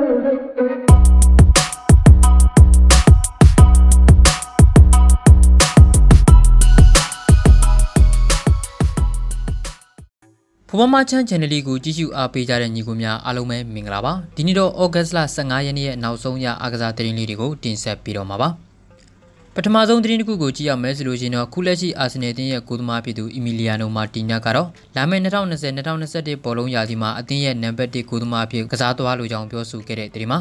ဖမမချမ်း channel လေးကိုကြည့်ရှုအားပေးကြတဲ့ညီကိုများအားလုံးပဲမင်္ဂလာပါဒီနေ့တော့ August 15ရက်နေ့ရဲ့နောက်ဆုံးရအားကစားသတင်းလေးတွေကိုတင်ဆက်ပြီးတော့မှာပါပထမဆုံးသတင်းတစ်ခုကိုကြည့်ရမယ်ဆိုလို့ရှင်တော့ခုလက်ရှိအာဆင်နယ်အသင်းရဲ့ကိုယ်သမားဖြစ်သူအီမီလီယာနိုမာတီနာကတော့လာမယ့်2020-2021ဘောလုံးရာသီမှာအသင်းရဲ့နံပါတ်1ကိုယ်သမားဖြစ်ကစားသွားလိုကြောင်းပြောဆိုခဲ့တဲ့သတင်းမှာ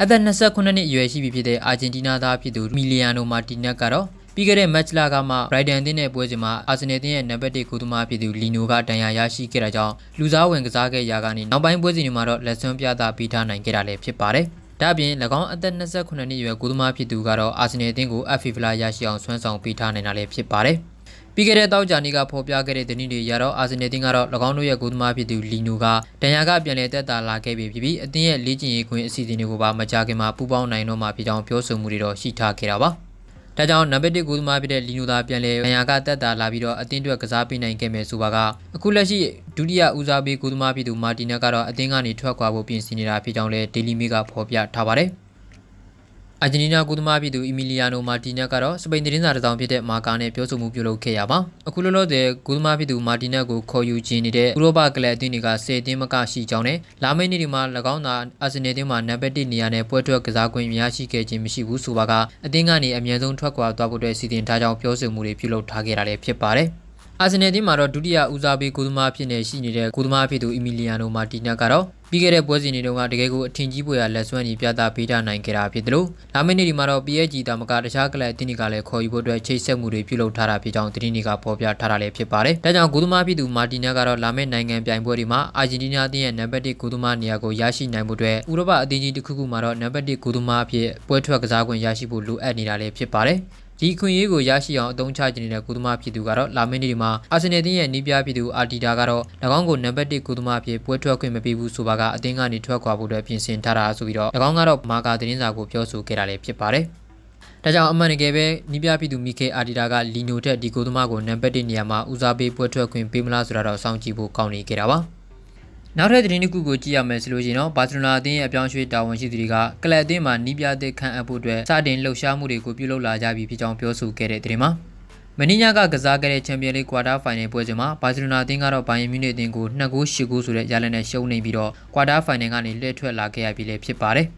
အသက်29နှစ်အရွယ်ရှိပြီဖြစ်တဲ့အာဂျင်တီးနားသားဖြစ်သူမီလီယာနိုမာတီနက်ကတော့ပြီးခဲ့တဲ့ match လကမှ Brighton အသင်းရဲ့ပွဲစဉ်မှာ Arsenal အသင်းရဲ့နံပါတ်1ကိုယ်သမားဖြစ်သူလီနိုကတန်ရာရရှိခဲ့တာကြောင့်လူစားဝင်ကစားခဲ့ရာကနေနောက်ပိုင်းပွဲစဉ်တွေမှာတော့လက်ဆွမ်းပြသပေးထားနိုင်ခဲ့တာလည်းဖြစ်ပါတယ်။ဒါ့အပြင်၎င်းအသက်28နှစ်အရွယ်ကိုသမားဖြစ်သူကတော့အာဆင်နယ်အသင်းကို FA ဖလာရရှိအောင်ဆွမ်းဆောင်ပေးထားနိုင်တာလည်းဖြစ်ပါတယ်။ပြီးခဲ့တဲ့တောက်ကြနေ့ကဖော်ပြခဲ့တဲ့သတင်းတွေရတော့အာဆင်နယ်အသင်းကတော့၎င်းတို့ရဲ့ကိုသမားဖြစ်သူလီနိုကဒဏ်ရာကပြန်လည်တက်တာလာခဲ့ပြီးဖြစ်ပြီးအသင်းရဲ့လေ့ကျင့်ရေးခွင့်အစီအစဉ်တွေကိုပါမကြခင်မှာပူးပေါင်းနိုင်တော့မှာဖြစ်ကြောင်းပြောဆိုမှုတွေတော့ရှိထားခဲ့တာပါ။။ဒါကြောင့်နံပါတ်1ကိုသမားဖြစ်တဲ့လီနိုသာပြန်လဲရန်ယာကတက်တာလာပြီးတော့အသင်းအတွက်ကစားပေးနိုင်ခဲ့မယ်ဆိုပါကအခုလက်ရှိဒုတိယဦးစားပေးကိုသမားဖြစ်သူမာတီနက်ကတော့အသင်းကနေထွက်ခွာဖို့ပြင်ဆင်နေတာဖြစ်ကြောင်းလဲဒေလီမီကဖော်ပြထားပါတယ်။အာဂျင်တီးနားကုသမားပြည်သူအီမီလီယာနိုမာတီနက်ကတော့စပိန်သတင်းစာတစ်စောင်ဖြစ်တဲ့မာကာနဲ့ပြောဆိုမှုပြုလုပ်ခဲ့ရပါအခုလောလောဆယ်ကုသမားပြည်သူမာတီနက်ကိုခေါ်ယူခြင်းနေတဲ့ဥရောပကလပ်အသင်းတွေက၁၀တင်းမကရှိကြောင်းနဲ့လာမယ့်နေ့ဒီမှာ၎င်းသာအာဆင်နယ်အသင်းမှာနံပါတ်၁နေရာနဲ့ပွဲထွက်ကစားခွင့်မရရှိခဲ့ခြင်းမရှိဘူးဆိုပါကအသင်းကနေအမြန်ဆုံးထွက်ခွာသွားဖို့အတွက်စီစဉ်ထားကြောင်းပြောဆိုမှုတွေပြုလုပ်ထားခဲ့တာလည်းဖြစ်ပါတယ်။အာဆင်နယ်အသင်းမှာတော့ဒုတိယဦးစားပေးကိုသမားဖြစ်နေရှိနေတဲ့ကိုသမားဖြစ်သူအီမီလီယာနိုမာတီနက်ကတော့ပြီးခဲ့တဲ့ပွဲစဉ်တွေတုန်းကတကယ်ကိုအထင်ကြီးပွေရလက်စွမ်းကြီးပြသပေးတာနိုင်ခဲ့တာဖြစ်တယ်လို့လာမယ့်နေ့ဒီမှာတော့ PSG တာမကတခြားကလပ်အသင်းတွေကလည်းခေါ်ယူဖို့အတွက်ချိတ်ဆက်မှုတွေပြုလုပ်ထားတာဖြစ်ကြောင်းသတင်းတွေကဖော်ပြထားတာလည်းဖြစ်ပါတယ်။ဒါကြောင့်ကိုသမားဖြစ်သူမာတီနက်ကတော့လာမယ့်နိုင်ငံပြိုင်ပွဲတွေမှာအာဂျင်တီးနားအသင်းရဲ့နံပါတ်1ကိုသမားနေရာကိုရရှိနိုင်ဖို့အတွက်ဥရောပအသင်းကြီးတစ်ခုခုမှာတော့နံပါတ်1ကိုသမားအဖြစ်ပွဲထွက်ကစားခွင့်ရရှိဖို့လိုအပ်နေတာလည်းဖြစ်ပါတယ်။ဒီခွင့်ရေးကိုရရှိအောင်အသုံးချခြင်းနဲ့ကုသမဖြစ်သူကတော့လာမယ့်နေ့မှာအာဆင်နယ်တင်းရဲ့နီးပြားဖြစ်သူအာတီတာကတော့၎င်းကိုနံပါတ်1ကုသမဖြစ်ပွဲထွက်ခွင့်မပေးဘူးဆိုပါကအသင်းကနေထွက်ခွာဖို့အတွက်ပြင်ဆင်ထားတာဆိုပြီးတော့၎င်းကတော့မာကာသတင်းစာကိုပြောဆိုခဲ့တာလည်းဖြစ်ပါတယ်။ဒါကြောင့်အမှန်တကယ်ပဲနီးပြပြည်သူမိခဲအာဒီတာကလီနိုထက်ဒီကိုသမားကိုနံပါတ်1နေရာမှာဦးစားပေးပွဲထွက်ခွင့်ပေးမလားဆိုတာတော့စောင့်ကြည့်ဖို့ကောင်းနေကြတာပါ။နောက်ထပ်သတင်းတစ်ခုကိုကြည့်ရမယ်ဆိုလို့ရှိရင်တော့ဘာစီလိုနာအသင်းရဲ့အပြောင်းအရွှေ့တာဝန်ရှိသူတွေကကလပ်အသင်းမှာနီးပြသစ်ခန့်အပ်ဖို့အတွက်စတင်လှုပ်ရှားမှုတွေကိုပြုလုပ်လာကြပြီဖြစ်ကြောင်းပြောဆိုခဲ့တဲ့သတင်းမှာမနီညာကကစားခဲ့တဲ့ချန်ပီယံလိကွာတာဖိုင်နယ်ပွဲစဉ်မှာဘာစီလိုနာအသင်းကတော့ဘိုင်ယန်မြူးနစ်အသင်းကို2-0ဆိုတဲ့ရလဒ်နဲ့ရှုံးနေပြီးတော့ကွာတာဖိုင်နယ်ကနေလှည့်ထွက်လာခဲ့ရပြီလည်းဖြစ်ပါတယ်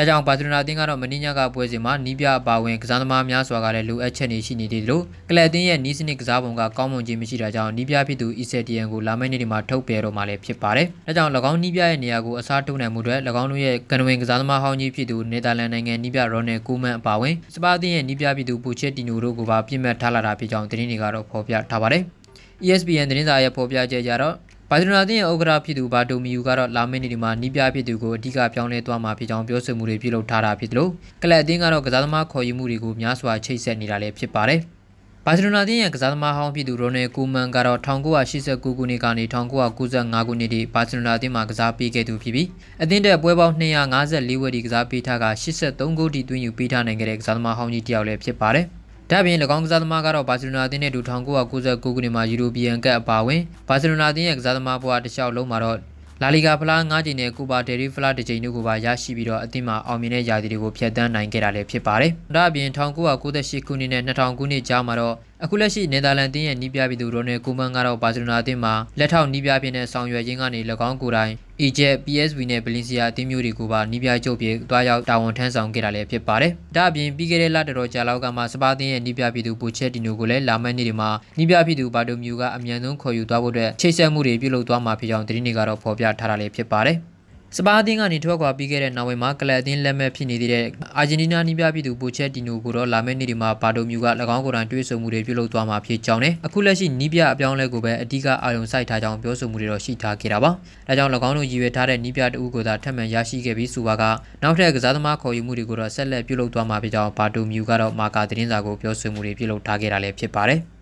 ဒါကြောင့်ဘာစီလိုနာအသင်းကတော့မနီညာကပွဲစဉ်မှာနီးပြအပါဝင်ကစားသမားများစွာကလည်းလိုအပ်ချက်တွေရှိနေသေးတယ်လို့ကလပ်အသင်းရဲ့နီးစနစ်ကစားပုံကကောင်းမွန်ခြင်းမရှိတာကြောင့်နီးပြဖြစ်သူအီဆက်တီယန်ကိုလာမယ့်နေ့တွေမှာထုတ်ပယ်တော့မှာလည်းဖြစ်ပါတယ်။ဒါကြောင့်၎င်းနီးပြရဲ့နေရာကိုအစားထိုးနိုင်မှုအတွက်၎င်းတို့ရဲ့ကန်ဝင်ကစားသမားဟောင်းကြီးဖြစ်သူနယ်သာလန်နိုင်ငံနီးပြရော်နယ်ကူမန်အပါဝင်စပါးအသင်းရဲ့နီးပြဖြစ်သူပူချက်တီနိုတို့ကိုပါပြစ်မှတ်ထားလာတာဖြစ်ကြောင်းသတင်းတွေကတော့ဖော်ပြထားပါတယ်။ ESPN သတင်းစာရဲ့ဖော်ပြချက်ကြတော့ဘာစီလိုနာတင်းရဲ့ဥက္ကဋ္ဌဖြစ်သူဘာတိုမီယူကတော့လာမယ့်နေ့ဒီမှာနီးပြဖြစ်သူကိုအဓိကပြောင်းလဲသွားမှာဖြစ်ကြောင်းပြောဆိုမှုတွေပြုလုပ်ထားတာဖြစ်လို့ကလပ်အသင်းကတော့ကစားသမားခေါ်ယူမှုတွေကိုများစွာချိတ်ဆက်နေတာလည်းဖြစ်ပါတယ်။ဘာစီလိုနာတင်းရဲ့ကစားသမားဟောင်းဖြစ်သူရိုနယ်ကူမန်ကတော့1989ခုနှစ်ကနေ1995ခုနှစ်ထိဘာစီလိုနာတင်းမှာကစားပေးခဲ့သူဖြစ်ပြီးအသင်းတဲ့ပွဲပေါင်း254ဝက်ထိကစားပေးထားက83ဂိုးထိသွင်းယူပေးထားနိုင်ခဲ့တဲ့ကစားသမားဟောင်းကြီးတစ်ယောက်လည်းဖြစ်ပါတယ်။ဒါ့အပြင်၎င်းကစားသမားကတော့ဘာစီလိုနာအသင်းနဲ့အတူ1999ခုနှစ်မှာယူရိုပီယံကပ်အပါအဝင်ဘာစီလိုနာအသင်းရဲ့ကစားသမားဘဝတစ်လျှောက်လုံးမှာတော့လာလီဂါဖလား၅ချိန်နဲ့ကူပါဒယ်ရီဖလားတစ်ချိန်တို့ကိုပါရရှိပြီးတော့အသင်းမှာအောင်မြင်တဲ့ရာသီတွေကိုဖျက်ဆီးနိုင်ခဲ့တာလည်းဖြစ်ပါတယ်။ဒါ့အပြင်1998ခုနှစ်နဲ့2000ခုနှစ်ကြားမှာတော့အခုလက်ရှိနယ်သာလန်တင်းရဲ့နီးပြပြည်သူရောနယ်ကိုမန်ကတော့ဘာစီလိုနာအသင်းမှာလက်ထောက်နီးပြပြင်းတဲ့ဆောင်ရွက်ခြင်းကနေ၎င်းကိုယ်တိုင် Egypt, PSV နဲ့ Valencia အသင်းမျိုးတွေကိုပါနီးပြချုပ်ပြေတွားရောက်တာဝန်ထမ်းဆောင်ခဲ့တာလည်းဖြစ်ပါတယ်။ဒါ့အပြင်ပြီးခဲ့တဲ့လတတော်ကြာလောက်ကမှစပါးသင်းရဲ့နီးပြပြည်သူပိုချက်ဒီနိုကိုလည်းလာမယ့်နေ့တွေမှာနီးပြပြည်သူဘာတိုမြူကအမြန်ဆုံးခေါ်ယူသွားဖို့အတွက်ချိတ်ဆက်မှုတွေပြုလုပ်သွားမှာဖြစ်ကြောင်းသတင်းတွေကတော့ဖော်ပြထားတာလည်းဖြစ်ပါတယ်။စပါးအသင်းကနေထွက်ခွာပြီးခဲ့တဲ့နောက်ဝင်မှာကလပ်အသင်းလက်မဲ့ဖြစ်နေသေးတဲ့အာဂျင်တီးနားနီးပြပြည်သူပိုချက်တီနိုကိုတော့လာမယ့်နေ့ဒီမှာဘာတိုမြူက၎င်းကိုယ်တိုင်တွေ့ဆုံမှုတွေပြုလုပ်သွားမှာဖြစ်ကြောင်းနဲ့အခုလက်ရှိနီးပြအပြောင်းလဲကိုပဲအဓိကအာရုံစိုက်ထားကြောင်းပြောဆိုမှုတွေတော့ရှိထားခဲ့တာပါ။ဒါကြောင့်၎င်းတို့ရည်ရွယ်ထားတဲ့နီးပြတအုပ်ကိုသာထပ်မံရရှိခဲ့ပြီးဆိုပါကနောက်ထပ်ကစားသမားခေါ်ယူမှုတွေကိုတော့ဆက်လက်ပြုလုပ်သွားမှာဖြစ်ကြောင်းဘာတိုမြူကတော့မာကာသတင်းစာကိုပြောဆိုမှုတွေပြုလုပ်ထားခဲ့တာလည်းဖြစ်ပါတယ်။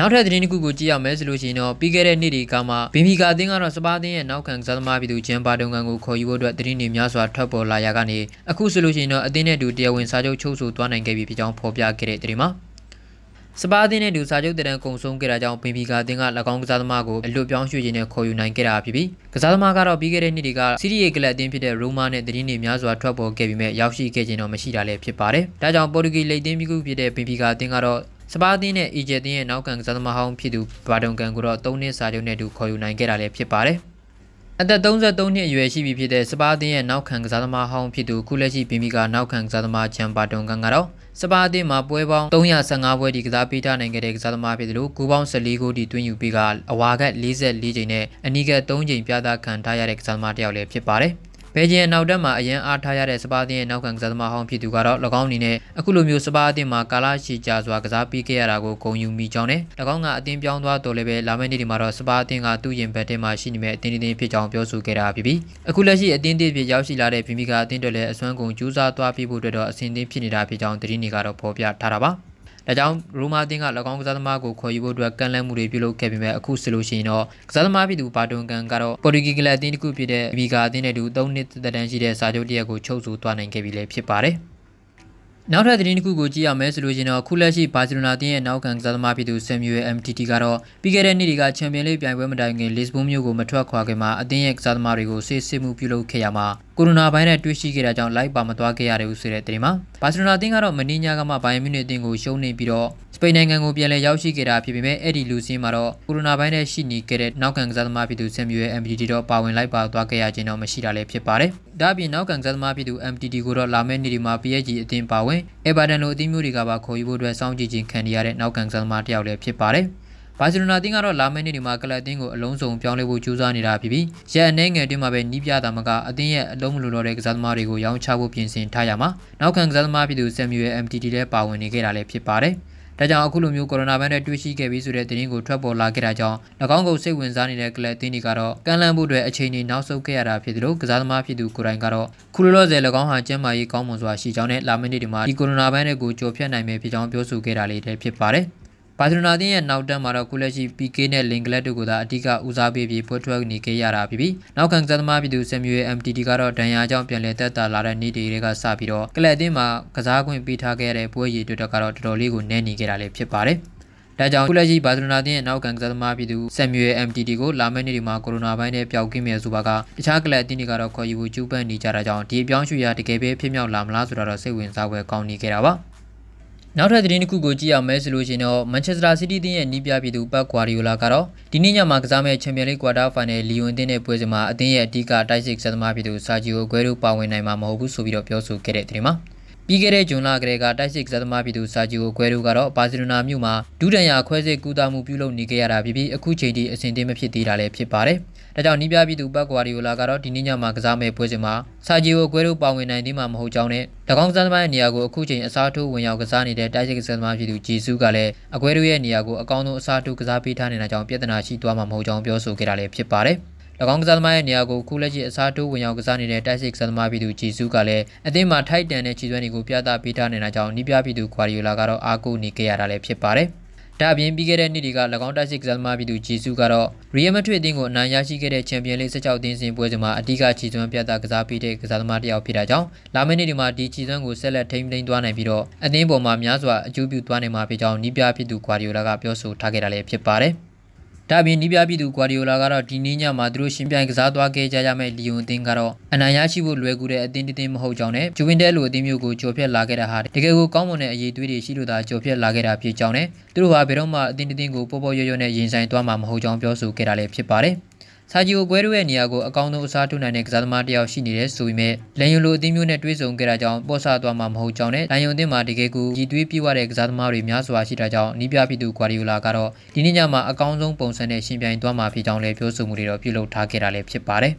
နောက်ထပ်သတင်းတစ်ခုကိုကြည့်ရမယ်ဆိုလို့ရှိရင်တော့ပြီးခဲ့တဲ့နှစ်တွေကမှဘင်မီကာအသင်းကတော့စပါးသင်းရဲ့နောက်ခံကစားသမားပြည်သူဂျန်ပါတုံကန်ကိုခေါ်ယူဖို့အတွက်သတင်းတွေများစွာထွက်ပေါ်လာရကနေအခုဆိုလို့ရှိရင်တော့အသင်းနဲ့အတူတရားဝင်စာချုပ်ချုပ်ဆိုသွားနိုင်ခဲ့ပြီဖြစ်ကြောင်းဖော်ပြခဲ့တဲ့သတင်းမှာစပါးအသင်းနဲ့အတူစာချုပ်တရန်ကုံဆုံးခဲ့တာကြောင့်ဘင်မီကာအသင်းက၎င်းကစားသမားကိုအလွတ်ပြောင်းရွှေ့ခြင်းနဲ့ခေါ်ယူနိုင်ခဲ့တာဖြစ်ပြီးကစားသမားကတော့ပြီးခဲ့တဲ့နှစ်တွေကစီးရီးယေကလပ်အသင်းဖြစ်တဲ့ရိုမာနဲ့သတင်းတွေများစွာထွက်ပေါ်ခဲ့ပြီးမြဲရောက်ရှိခဲ့ခြင်းတော့မရှိတာလည်းဖြစ်ပါတယ်။ဒါကြောင့်ပေါ်တူဂီလိတ်အသင်းမျိုးဖြစ်တဲ့ဘင်မီကာအသင်းကတော့စပါးအသင်းနဲ့အီဂျစ်အသင်းရဲ့နောက်ကန်ကစားသမားဟောင်းဖြစ်သူဘာဒွန်ကန်ကိုတော့၃နှစ်စာချုပ်နဲ့အတူခေါ်ယူနိုင်ခဲ့တာလည်းဖြစ်ပါတယ်။အသက်33နှစ်အရွယ်ရှိပြီဖြစ်တဲ့စပါးအသင်းရဲ့နောက်ခံကစားသမားဟောင်းဖြစ်သူခုလက်ရှိဘီမီကနောက်ခံကစားသမားဂျန်ဘာဒွန်ကန်ကတော့စပါးအသင်းမှာပွဲပေါင်း315ပွဲဒီကစားပေးထားနိုင်ခဲ့တဲ့ကစားသမားဖြစ်သလိုဂိုးပေါင်း14ဂိုးဒီတွင်းယူပြီးကအဝါက44ချိန်နဲ့အနီးက3ချိန်ပြသခံထားရတဲ့ကစားသမားတစ်ယောက်လည်းဖြစ်ပါတယ်။ဘေဂျင်းအနောက်တက်မှာအရန်အားထားရတဲ့စပါးသင်းရဲ့နောက်ခံကစားသမားဟောင်းဖြစ်သူကတော့၎င်းအနေနဲ့အခုလိုမျိုးစပါးအသင်းမှာကာလရှည်ကြာစွာကစားပြီးခဲ့ရတာကိုဂုဏ်ယူမိကြောင်းနဲ့၎င်းကအသင်းပြောင်းသွားတော်လည်းပဲလာမယ့်နေ့ဒီမှာတော့စပါးအသင်းကသူ့ရင်ဘက်ထဲမှာရှိနေမဲ့အသင်းတင်းဖြစ်ကြောင်းပြောဆိုခဲ့တာဖြစ်ပြီးအခုလက်ရှိအသင်းတစ်ဖြစ်ရောက်ရှိလာတဲ့ဗီမီကအသင်းတွေလည်းအစွမ်းကုန်ကြိုးစားသွားပြီးဖို့အတွက်တော့အဆင်သင့်ဖြစ်နေတာဖြစ်ကြောင်းသတင်းတွေကတော့ဖော်ပြထားတာပါ။ဒါကြောင့်ရူမာတင်းက၎င်းကစားသမားကိုခေါ်ယူဖို့အတွက်ကန့်လန့်မှုတွေပြုလုပ်ခဲ့ပေမဲ့အခုဆိုလို့ရှိရင်တော့ကစားသမားပြည်သူပါတွန်ကန်ကတော့ပေါ်တူဂီကလပ်အသင်းတစ်ခုဖြစ်တဲ့ဗီဂါအသင်းနဲ့တူ၃နှစ်သက်တမ်းရှိတဲ့စာချုပ်တရက်ကိုချုပ်ဆိုသွားနိုင်ခဲ့ပြီလည်းဖြစ်ပါတယ်။နောက်ထပ်သတင်းတစ်ခုကိုကြည့်ရမယ်ဆိုလို့ရင်တော့ခုလက်ရှိဘာစီလိုနာတင်းရဲ့နောက်ခံကစားသမားဖြစ်သူဆမ်မြူအယ် MTT ကတော့ပြီးခဲ့တဲ့နေ့တွေကချန်ပီယံလိပြိုင်ပွဲမတိုင်ခင်လစ်ဘွန်မြို့ကိုမထွက်ခွာခင်မှာအတင်းရဲ့ကစားသမားတွေကိုဆေးစစ်မှုပြုလုပ်ခဲ့ရမှာကိုရိုနာဗိုင်းရပ်တွေ့ရှိခဲ့တာကြောင့်လိုက်ပါမသွားခဲ့ရတယ်ဟုဆိုတဲ့သတင်းမှာဘာစီလိုနာတင်းကတော့မနီညာကမှဘိုင်ယန်မြူနစ်အတင်းကိုရှုံးနေပြီးတော့စပိန်နိုင်ငံကိုပြန်လည်ရောက်ရှိခဲ့တာဖြစ်ပေမဲ့အဲ့ဒီလူစင်းမှာတော့ကိုရိုနာဗိုင်းရပ်စ်ရှိနေခဲ့တဲ့နောက်ခံကစားသမားဖြစ်သူဆမ်မြူရယ် MPD တော့ပါဝင်လိုက်ပါသွားခဲ့ရခြင်းတော့မရှိတာလည်းဖြစ်ပါတယ်။ဒါ့အပြင်နောက်ခံကစားသမားဖြစ်သူ MPD ကိုတော့လာမယ့်နေ့ဒီမှာ PSG အသင်းပါဝင်အေဗာတန်လိုအသင်းမျိုးတွေကပါခေါ်ယူဖို့အတွက်စောင့်ကြည့်ခြင်းခံရတဲ့နောက်ခံကစားသမားတစ်ယောက်လည်းဖြစ်ပါတယ်။ဘာစီလိုနာတင်းကတော့လာမယ့်နေ့ဒီမှာကလပ်အသင်းကိုအလုံးစုံပြောင်းလဲဖို့ကြိုးစားနေတာဖြစ်ပြီးရက်အနေငယ်တွင်းမှာပဲနီးပြတာမကအသင်းရဲ့အလုံးမလိုတော့တဲ့ကစားသမားတွေကိုရောင်းချဖို့ပြင်ဆင်ထားရမှာနောက်ခံကစားသမားဖြစ်သူဆမ်မြူရယ် MTD လည်းပါဝင်နေခဲ့တာလည်းဖြစ်ပါတယ်။။ဒါကြောင့်အခုလိုမျိုးကိုရိုနာဗိုင်းရပ်တွေ့ရှိခဲ့ပြီးဆိုတဲ့သတင်းကိုထွက်ပေါ်လာခဲ့တာကြောင့်၎င်းကိုစိတ်ဝင်စားနေတဲ့ကလပ်အသင်းတွေကတော့ကမ်းလှမ်းမှုတွေအချိန်ကြီးနောက်ဆုတ်ခဲ့ရတာဖြစ်တယ်လို့ကစားသမားဖြစ်သူကိုရိုင်ကတော့ခုလိုလောဆယ်၎င်းဟာကျန်းမာရေးကောင်းမွန်စွာရှိကြောင်းနဲ့လာမယ့်နေ့ဒီမှာဒီကိုရိုနာဗိုင်းရပ်ကိုကျော်ဖြတ်နိုင်မယ်ဖြစ်ကြောင်းပြောဆိုခဲ့တာလေးတည်းဖြစ်ပါတယ်။ဘာစီလိုနာတင်းရဲ့နောက်တန်းမှာတော့ကုလက်ရှိ PK နဲ့လင်္ဂလက်တို့ကသာအဓိကဦးစားပေးပြီးပွဲထွက်နေခဲ့ရတာဖြစ်ပြီးနောက်ခံကစားသမားပြည်သူဆမ်မြူရဲ့ MTD ကတော့ဒဏ်ရာကြောင့်ပြန်လည်တက်တာလာတဲ့နေ့တွေကစပြီးတော့ကလပ်အသင်းမှာကစားခွင့်ပေးထားခဲ့တဲ့ပွဲရည်တွေတော့တော်တော်လေးကိုနည်းနေခဲ့တာလည်းဖြစ်ပါတယ်ဒါကြောင့်ကုလကြီးဘာစီလိုနာတင်းရဲ့နောက်ကံကစားသမားပြည်သူဆမ်မြူရဲ့ MTD ကိုလာမယ့်နေ့တွေမှာကိုရိုနာဗိုင်းနဲ့ပျောက်ကင်းမယ်ဆိုပါကအခြားကလပ်အသင်းတွေကတော့ခေါ်ယူဖို့ကြိုးပမ်းနေကြတာကြောင့်ဒီအပြောင်းရွှေ့ရတကယ်ပဲဖြစ်မြောက်လာမလားဆိုတာတော့စိတ်ဝင်စားဖွယ်ကောင်းနေကြတာပါ။နောက်ထပ်သတင်းတစ်ခုကိုကြည့်ရမယ်ဆိုလို့ရှိရင်တော့ Manchester City တင်းရဲ့နီးပြပြည်သူ Pep Guardiola ကတော့ဒီနေ့ညမှာကစားမဲ့ Champions League Quarter Final လီယွန်တင်းရဲ့ပွဲစဉ်မှာအသင်းရဲ့အဓိကတိုက်စစ်ကစားသမားပြည်သူ Sergio Aguero ပါဝင်နိုင်မှာမဟုတ်ဘူးဆိုပြီးတော့ပြောဆိုခဲ့တဲ့သတင်းမှာပြီးခဲ့တဲ့ဂျွန်လကလေးကတိုက်စစ်ကစားသမားပြည်သူ Sergio Aguero ကတော့ဘာစီလိုနာမြို့မှာဒုဒန်ယာခွဲစိတ်ကူတာမှုပြုလုပ်နေခဲ့ရတာဖြစ်ပြီးအခုချိန်ထိအဆင်သင့်မဖြစ်သေးတာလည်းဖြစ်ပါတယ်။ဒါကြောင့်နီးပြပြည်သူပတ်ကွာရီယိုလာကတော့ဒီနေ့ညမှာကစားမဲ့ပွဲစဉ်မှာဆာဂျီကိုကွဲတို့ပါဝင်နိုင်သေးမှာမဟုတ်ကြောင်းနဲ့၎င်းစမ်းသမိုင်းနေရာကိုအခုချိန်အစားထိုးဝင်ရောက်ကစားနေတဲ့တိုက်ရိုက်ကစားသမားပြည်သူဂျေဆုကလည်းအကွဲတို့ရဲ့နေရာကိုအကောင်းဆုံးအစားထိုးကစားပေးထားနေတာကြောင့်ပြဿနာရှိသွားမှာမဟုတ်ကြောင်းပြောဆိုခဲ့တာလည်းဖြစ်ပါတယ်။၎င်းကစားသမားရဲ့နေရာကိုခုလက်ရှိအစားထိုးဝင်ရောက်ကစားနေတဲ့တိုက်စစ်ကစားသမားပြည်သူဂျီဆူးကလည်းအသင်းမှာထိုက်တန်တဲ့ခြေစွမ်းတွေကိုပြသပေးထားနေတာကြောင့်နီးပြပြည်သူကွာရီယိုလာကတော့အားကိုးနေခဲ့ရတာလည်းဖြစ်ပါတယ်။ဒါပြင်ပြီးခဲ့တဲ့နှစ်တွေက၎င်းတိုက်စစ်ကစားသမားပြည်သူဂျေဆုကတော့ရီယယ်မက်ဒရစ်အသင်းကိုအနိုင်ရရှိခဲ့တဲ့ချန်ပီယံလိဂ်16သင်းစဉ်ပွဲစဉ်မှာအဓိကခြေစွမ်းပြသကစားပေးတဲ့ကစားသမားတစ်ယောက်ဖြစ်တာကြောင့်လာမယ့်နှစ်တွေမှာဒီခြေစွမ်းကိုဆက်လက်ထိန်းသိမ်းသွားနိုင်ပြီးတော့အသင်းပေါ်မှာများစွာအကျိုးပြုသွားနိုင်မှာဖြစ်ကြောင်းနီးပြဖြစ်သူဂွာဒီယိုလာကပြောဆိုထားခဲ့တာလည်းဖြစ်ပါတယ်။ဒါ့အပြင်နီးပြပြည်သူဂွာဒီယိုလာကတော့ဒီနေ့ညမှာသူတို့ရှင်ပြိုင်ကစားသွားခဲ့ကြရမယ့်လီယွန်အသင်းကတော့အနိုင်ရရှိဖို့လွယ်ကူတဲ့အသင်းတစ်သင်းမဟုတ်ကြောင်းနဲ့ဂျူဝင်တဲလိုအသင်းမျိုးကိုကျော်ဖြတ်လာခဲ့တာဟာတကယ်ကိုကောင်းမွန်တဲ့အရေးသွေးတွေရှိလို့သာကျော်ဖြတ်လာခဲ့တာဖြစ်ကြောင်းနဲ့သူတို့ဟာဘယ်တော့မှအသင်းတစ်သင်းကိုပေါ်ပေါ်ရွရွနဲ့ရင်ဆိုင်သွားမှာမဟုတ်ကြောင်းပြောဆိုခဲ့တာလည်းဖြစ်ပါတယ်။ဆာဂျီယိုဂွဲရိုရဲ့နေရာကိုအကောင်းဆုံးအစားထိုးနိုင်တဲ့ကစားသမားတစ်ယောက်ရှိနေတယ်ဆိုပေမဲ့လန်ယွန်လိုအသင်းမျိုးနဲ့တွဲဆုံခဲ့တာကြောင့်ပေါ်ဆသွားမှာမဟုတ်ကြောင်းနဲ့လန်ယွန်အသင်းမှာတကယ်ကိုကြီးသွေးပြေးဝတဲ့ကစားသမားတွေများစွာရှိတာကြောင့်နီးပြဖြစ်သူဂွာဒီယိုလာကတော့ဒီနေ့ညမှာအကောင်းဆုံးပုံစံနဲ့ရှင်ပြိုင်သွားမှာဖြစ်ကြောင်းလည်းပြောဆိုမှုတွေတော့ပြုလုပ်ထားခဲ့တာလည်းဖြစ်ပါတယ်။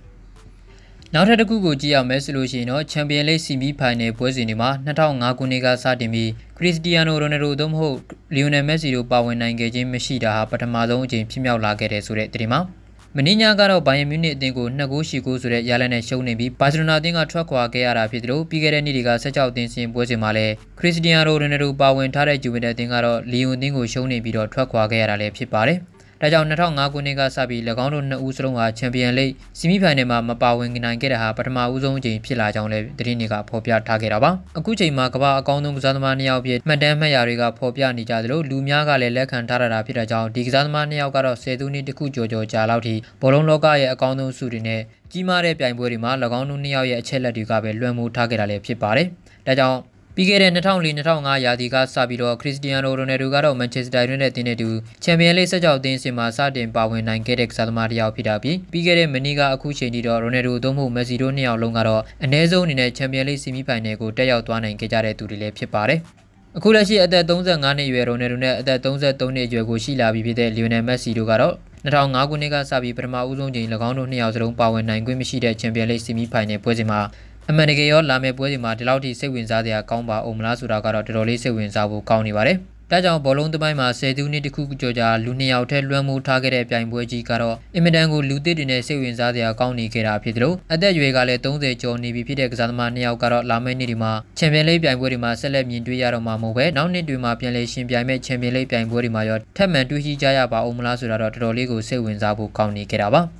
နောက်ထပ်တစ်ခုကိုကြည့်ရမယ်ဆိုလို့ရှိရင်တော့ချန်ပီယံလိဂ်ဆီမီဖိုင်နယ်ပွဲစဉ်တွေမှာ2005ခုနှစ်ကစတင်ပြီးခရစ္စတီယာနိုရိုနယ်ဒိုသို့မဟုတ်လီယိုနယ်မက်ဆီတို့ပါဝင်နိုင်ခဲ့ခြင်းမရှိတာဟာပထမဆုံးအကြိမ်ဖြစ်မြောက်လာခဲ့တယ်ဆိုတဲ့သတင်းပါ။မင်းညာကတော့ဘိုင်ယန်မြူနစ်အသင်းကို2ဂိုးရှိဂိုးဆိုတဲ့ရလဒ်နဲ့ရှုံးနေပြီးဘာစီလိုနာအသင်းကထွက်ခွာခဲ့ရတာဖြစ်သလိုပြီးခဲ့တဲ့နေ့တွေက16အသင်းစဉ်ပွဲစဉ်မှာလည်းခရစ္စတီယာနိုရိုနယ်ဒိုပါဝင်ထားတဲ့ဂျူဗင်တက်အသင်းကတော့လီယွန်အသင်းကိုရှုံးနေပြီးတော့ထွက်ခွာခဲ့ရတာလည်းဖြစ်ပါတယ်။။ဒါကြောင့်2005ခုနှစ်ကစပြီး၎င်းတို့နှစ်ဦးစလုံးဟာချန်ပီယံလိဂ်ဆီမီဖိုင်နယ်မှာမပါဝင်နိုင်ခဲ့တာဟာပထမဦးဆုံးအကြိမ်ဖြစ်လာကြောင်းလည်းသတင်းတွေကဖော်ပြထားခဲ့တာပါ။အခုချိန်မှာကမ္ဘာအကောင်းဆုံးကစားသမားနှစ်ယောက်ဖြစ်မှတ်တမ်းမှတ်ရာတွေကဖော်ပြနေကြသလိုလူများကလည်းလက်ခံထားတာဖြစ်တာကြောင့်ဒီကစားသမားနှစ်ယောက်ကတော့10သူနှစ်တခုကျော်ကျော်ကြာလောက်ထိဘောလုံးလောကရဲ့အကောင်းဆုံးဆုတွေနဲ့ကြီးမားတဲ့ပြိုင်ပွဲတွေမှာ၎င်းတို့နှစ်ယောက်ရဲ့အချက်လက်တွေကပဲလွှမ်းမိုးထားခဲ့တာလည်းဖြစ်ပါတယ်။ဒါကြောင့်ပြီးခဲ့တဲ့2004-2005ရာသီကစပြီးတော့ခရစ္စတီယာနိုရိုနယ်ဒိုကတော့မန်ချက်စတာယူနိုက်တက်အသင်းနဲ့တူချန်ပီယံလိ16အသင်းအဆင့်မှာစတင်ပါဝင်နိုင်ခဲ့တဲ့ကစားသမားတစ်ယောက်ဖြစ်တာပြီးပြီးခဲ့တဲ့မနီကအခုချိန်ထိတော့ရိုနယ်ဒိုသို့မဟုတ်မက်ဆီတို့နှစ်ယောက်လုံးကတော့အ ਨੇ ဆုံးအနေနဲ့ချန်ပီယံလိဆီမီဖိုင်နယ်ကိုတက်ရောက်သွားနိုင်ခဲ့ကြတဲ့သူတွေလည်းဖြစ်ပါတယ်။အခုလက်ရှိအသက်35နှစ်အရွယ်ရိုနယ်ဒိုနဲ့အသက်33နှစ်အရွယ်ကိုရှိလာပြီဖြစ်တဲ့လီယိုနယ်မက်ဆီတို့ကတော့2005ခုနှစ်ကစပြီးပထမဦးဆုံးချိန်၎င်းတို့နှစ်ယောက်စလုံးပါဝင်နိုင်ခွင့်မရှိတဲ့ချန်ပီယံလိဆီမီဖိုင်နယ်ပွဲစဉ်မှာအမှန်တကယ်ရောလာမယ့်ပွဲတွေမှာဒီလောက်ထိစိတ်ဝင်စားစရာကောင်းပါအောင်မလားဆိုတာကတော့တော်တော်လေးစိတ်ဝင်စားဖို့ကောင်းနေပါတယ်။ဒါကြောင့်ဘောလုံးသမိုင်းမှာ၁၀သူနှစ်တခုကြော်ကြာလူ၂ယောက်ထဲလွှမ်းမိုးထားခဲ့တဲ့ပြိုင်ပွဲကြီးကတော့အင်မတန်ကိုလူသစ်တွေနဲ့စိတ်ဝင်စားစရာကောင်းနေခဲ့တာဖြစ်သလိုအသက်အရွယ်ကလည်း30ကျော်နေပြီဖြစ်တဲ့ကစားသမား၂ယောက်ကတော့လာမယ့်နေ့ဒီမှာချန်ပီယံလိဂ်ပြိုင်ပွဲတွေမှာဆက်လက်မြင်တွေ့ရတော့မှာမဟုတ်ပဲနောက်နှစ်တွေမှာပြန်လည်ရှင်ပြိုင်မဲ့ချန်ပီယံလိဂ်ပြိုင်ပွဲတွေမှာရောထပ်မံတွေ့ရှိကြရပါအောင်မလားဆိုတာတော့တော်တော်လေးကိုစိတ်ဝင်စားဖို့ကောင်းနေခဲ့တာပါ။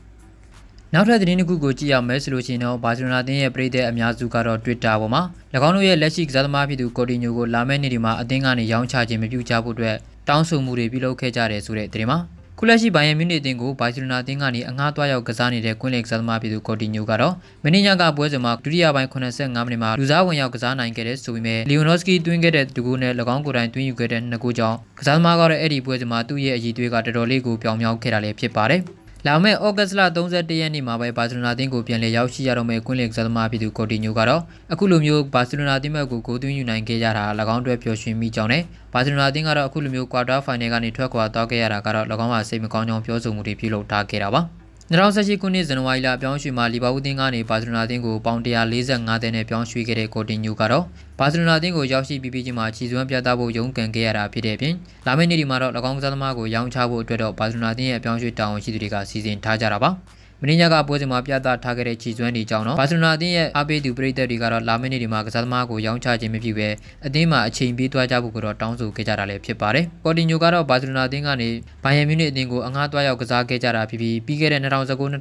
နောက်ထပ်သတင်းတစ်ခုကိုကြည့်ရမယ်ဆိုလို့ရှိရင်တော့ဘာစီလိုနာတင်းရဲ့ပရိသတ်အများစုကတော့ Twitter ပေါ်မှာ၎င်းတို့ရဲ့လက်ရှိကစားသမားဖြစ်သူကိုတီညိုကိုလာမယ့်နေ့ဒီမှာအသင်းကနေရောင်းချခြင်းမပြုကြဖို့အတွက်တောင်းဆိုမှုတွေပြုလုပ်ခဲ့ကြတယ်ဆိုတဲ့သတင်းမှာခုလက်ရှိဘိုင်ယန်မြူးနစ်အသင်းကိုဘာစီလိုနာအသင်းကနေအငှားသွားရောက်ကစားနေတဲ့ကွင်းလင်ကစားသမားပြည်သူကော်တီညိုကတော့မင်းညကပွဲစဉ်မှာဒုတိယပိုင်း85မိနစ်မှာလူစားဝင်ရောက်ကစားနိုင်ခဲ့တဲ့ဆိုပေမဲ့လီယွန်နော့စကီတွင်းခဲ့တဲ့ဒူဂိုနဲ့၎င်းကိုယ်တိုင်တွင်းယူခဲ့တဲ့နှစ်ဂိုးကြောင့်ကစားသမားကတော့အဲ့ဒီပွဲစဉ်မှာသူ့ရဲ့အည်သွေးကတော်တော်လေးကိုပြောင်မြောက်ခဲ့တာလည်းဖြစ်ပါတယ်။လာမယ့်ဩဂတ်လ31ရက်နေ့မှာပဲဘာစီလိုနာတင်းကိုပြန်လည်ရောက်ရှိရတော့မယ့်ကွင်းလင်ကစားသမားဖြစ်သူကိုတီညိုကတော့အခုလိုမျိုးဘာစီလိုနာတင်းဘက်ကိုဂိုးသွင်းယူနိုင်ခဲ့ရတာ၎င်းအတွက်ပျော်ရွှင်မိကြောင်းနဲ့ဘာစီလိုနာတင်းကတော့အခုလိုမျိုး quarter final ကနေထွက်ခွာသွားခဲ့ရတာကတော့၎င်းကစိတ်မကောင်းကြောင်းပြောဆိုမှုတွေပြုလုပ်ထားခဲ့တာပါ။2018ခုနှစ်ဇန်နဝါရီလပြောင်းရွှေ့မှာလီဗာပူးသင်းကနေဘာစီလိုနာသင်းကိုပေါင်145သန်းနဲ့ပြောင်းရွှေ့ခဲ့တဲ့ကော်တင်ညိုကတော့ဘာစီလိုနာသင်းကိုရောက်ရှိပြီးပြီးချင်းမှာခြေစွမ်းပြသဖို့ရုန်းကန်ခဲ့ရတာဖြစ်တဲ့ပြင်လာမယ့်နေ့ဒီမှာတော့၎င်းကစားသမားကိုရောင်းချဖို့အတွက်တော့ဘာစီလိုနာသင်းရဲ့ပြောင်းရွှေ့တာဝန်ရှိသူတွေကစီစဉ်ထားကြတာပါ။မင်းညကပွဲစဉ်မှာပြသထားခဲ့တဲ့ခြေစွမ်းတွေကြောင့်တော့ဘာစီလိုနာအသင်းရဲ့အားပေးသူပရိသတ်တွေကတော့လာမယ့်နေ့တွေမှာကစားသမားကိုရောင်းချခြင်းမပြုဘဲအသင်းမှာအချိန်ပေးသွားကြဖို့ကတော့တောင်းဆိုခဲ့ကြတာလည်းဖြစ်ပါတယ်။ကော်တီညိုကတော့ဘာစီလိုနာအသင်းကနေဘိုင်ယန်မြူးနစ်အသင်းကိုအငှားသွားရောက်ကစားခဲ့ကြတာဖြစ်ပြီးပြီးခဲ့တဲ့2019-2020ဘွန်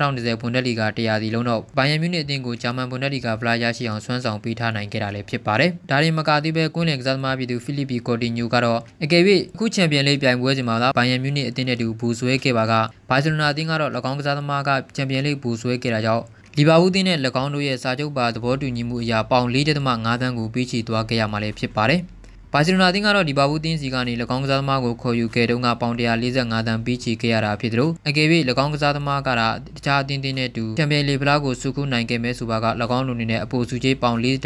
ဒက်လီဂါ100စီလုံးတော့ဘိုင်ယန်မြူးနစ်အသင်းကိုဂျာမန်ဘွန်ဒက်လီဂါဗလာရရှိအောင်ဆွမ်းဆောင်ပေးထားနိုင်ခဲ့တာလည်းဖြစ်ပါတယ်။ဒါရင်မကသေးပဲကွင်းလင်ကစားသမားပြည်သူဖိလစ်ပီကော်တီညိုကတော့အကယ်၍အခုချန်ပီယံလိပြိုင်ပွဲစဉ်မှာလာဘိုင်ယန်မြူးနစ်အသင်းနဲ့တူဘူဆွဲခဲ့ပါကဘာစီလိုနာအသင်းကတော့၎င်းကစားသမားကချန်ပီယံလိဂ်ဘူဆွဲခဲ့တာကြောင့်လီဗာပူးအသင်းနဲ့၎င်းတို့ရဲ့စာချုပ်ပါသဘောတူညီမှုအရာပေါင်၄.၅သန်းကိုပေးချီသွားခဲ့ရမှာလည်းဖြစ်ပါတယ်။ဘာစီလိုနာအသင်းကတော့လီဗာပူးအသင်းစီကနေ၎င်းကစားသမားကိုခေါ်ယူခဲ့တုန်းကပေါင်145သန်းပေးချီခဲ့ရတာဖြစ်သလိုအကယ်၍၎င်းကစားသမားကတာတခြားအသင်းတွေနဲ့အတူချန်ပီယံလိဂ်ဘလားကိုစုခုနိုင်ခဲ့မဲဆိုပါက၎င်းလူနေနဲ့အပိုစုကြီးပေါင်၄.၅သ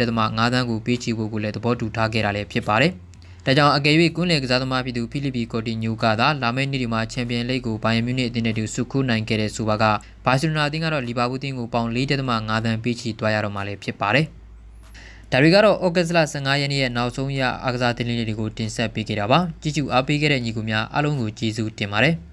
န်းကိုပေးချီဖို့ကိုလည်းသဘောတူထားခဲ့တာလည်းဖြစ်ပါတယ်။ဒါကြောင့်အကယ်၍ကွန်းလယ်ကစားသမားဖြစ်သူဖိလစ်ပီကိုတီညိုကသာလာမယ့်နေ့ဒီမှာချန်ပီယံလိဂ်ကိုဘိုင်ယန်မြူးနစ်အသင်းနဲ့တူစုခုနိုင်ခဲ့တဲ့ဆိုပါကဘာစီလိုနာအသင်းကတော့လီဗာပူးအသင်းကိုပေါင်၄ .5 သန်းပေးချီသွားရတော့မှလည်းဖြစ်ပါတယ်။ဒါတွေကတော့ဩဂတ်စ်လ15ရက်နေ့ရဲ့နောက်ဆုံးရအားကစားသတင်းလေးတွေကိုတင်ဆက်ပေးခဲ့တာပါ။ကြည့်ကြည့်အားပေးခဲ့တဲ့ညီကိုများအားလုံးကိုကျေးဇူးတင်ပါတယ်။